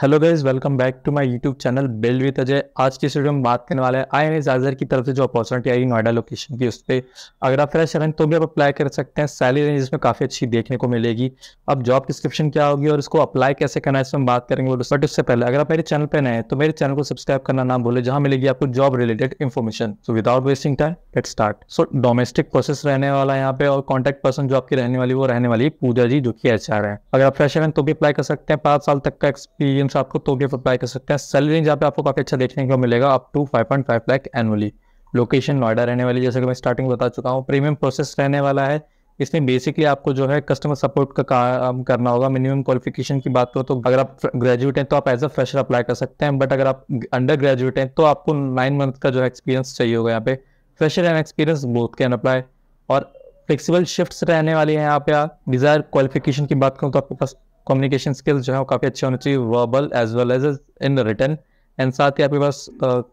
Hello guys welcome back to my YouTube channel build with Ajay आज की video में बात करने वाले आई एन एजर की तरफ से जो अपॉर्चुनिटी आएगी नोएडा लोकेशन की उस पर अगर आप फ्रेश हैं तो भी आप अप्लाई कर सकते हैं सैलरी रेंज इसमें काफ़ी अच्छी देखने को मिलेगी अब जॉब डिस्क्रिप्शन क्या होगी और इसको अप्लाई कैसे करना है इसमें बात करेंगे बट उससे पहले अगर आप मेरे चैनल पर नए हैं तो मेरे चैनल को सब्सक्राइब करना ना भूलें जहाँ मिलेगी आपको job related information so without wasting time let start so domestic process रहने वाला है यहाँ पे और कॉन्टैक्ट पर्सन जो आपकी रहने वाली वो रहने वाली पूजा जी जो कि एच है अगर आप फ्रेश हैं तो भी अप्लाई कर सकते हैं पाँच साल तक का एक्सपीरियंस अनुसार आपको तोहफे पर अप्लाई कर सकते हैं सैलरी रेंज यहाँ पे आपको काफ़ी अच्छा देखने को मिलेगा up to five lakh annually location Noida रहने वाली जैसे कि मैं स्टार्टिंग बता चुका हूँ प्रीमियम प्रोसेस रहने वाला है इसमें बेसिकली आपको जो है कस्टमर सपोर्ट का काम करना होगा मिनिमम क्वालिफिकेशन की बात करो तो अगर आप ग्रेजुएट हैं तो आप एज अ फ्रेशर अप्लाई कर सकते हैं बट अगर आप अंडर ग्रेजुएट हैं तो आपको नाइन मंथ का जो है एक्सपीरियंस चाहिए होगा यहाँ पे fresher and experience both can apply और फ्लेक्सिबल शिफ्ट रहने वाली है यहाँ पे आप डिज़ायर क्वालिफिकेशन की बात करूँ तो आपके पास कम्युनिकेशन स्किल्स जो है वो काफ़ी अच्छे होने चाहिए verbal as well as written and साथ ही आपके पास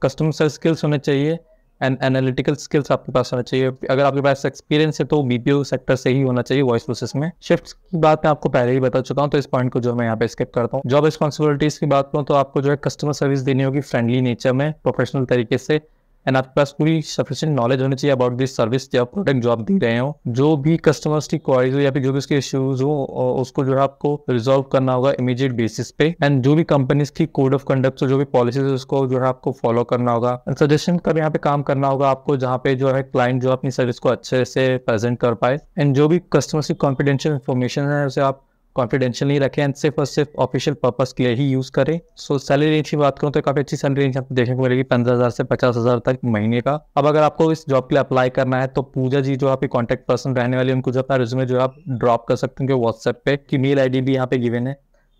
कस्टमर सर्विस स्किल्स होने चाहिए एंड एनालिटिकल स्किल्स आपके पास होना चाहिए अगर आपके पास एक्सपीरियंस है तो बी सेक्टर से ही होना चाहिए वॉइस प्रोसेस में शिफ्ट की बात मैं आपको पहले ही बता चुका हूँ तो इस पॉइंट को जो मैं यहाँ पे स्किप करता हूँ जॉब रिस्पॉन्सिबिलिटीज की बात करूँ तो आपको जो है कस्टमर सर्विस देनी होगी फ्रेंडली नेचर में प्रोफेशनल तरीके से एंड आपके पास पूरी सफिशियंट नॉलेज होनी चाहिए अबाउट दिस सर्विस या प्रोडक्ट जो आप दे रहे हो जो भी कस्टमर्स की क्वारीज हो या फिर जो भी उसके इश्यूज हो उसको जो है आपको रिजोल्व करना होगा इमीडिएट बेसिस पे एंड जो भी कंपनीज की कोड ऑफ कंडक्ट जो भी पॉलिसीज उसको जो है आपको फॉलो करना होगा एंड सजेशन का यहाँ पे काम करना होगा आपको जहाँ पे जो है क्लाइंट जो अपनी सर्विस को अच्छे से प्रेजेंट कर पाए एंड जो भी कस्टमर्स की कॉन्फिडेंशियल इन्फॉर्मेशन है उसे आप कॉन्फिडेंशियल नहीं रखें एंड सिर्फ और सिर्फ ऑफिशियल पर्पस के लिए ही यूज़ करें सो सैलरी रेंज की बात करूँ तो काफ़ी अच्छी सैलरी रेंज आपको देखने को मिलेगी पंद्रह हज़ार से पचास हज़ार तक महीने का अब अगर आपको इस जॉब के लिए अप्लाई करना है तो पूजा जी जो आपके कॉन्टैक्ट पर्सन रहने वाले उनको जो अपना रिज्यूमे जो आप ड्रॉप कर सकते हैं व्हाट्सएप पे की मेल आई भी यहाँ पे गिवन है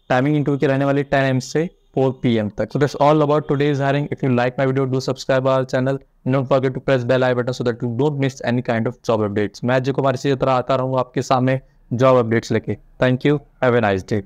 टाइमिंग इंटरव्यू के रहने वाली टेन एम से पी एम तक So all all about today's hiring. If you like my video do subscribe our channel Don't forget to press bell आई button so that you don't miss any kind of job updates मैं जो कुमार इसी तरह आता रहूँ आपके सामने job updates लेके thank you have a nice day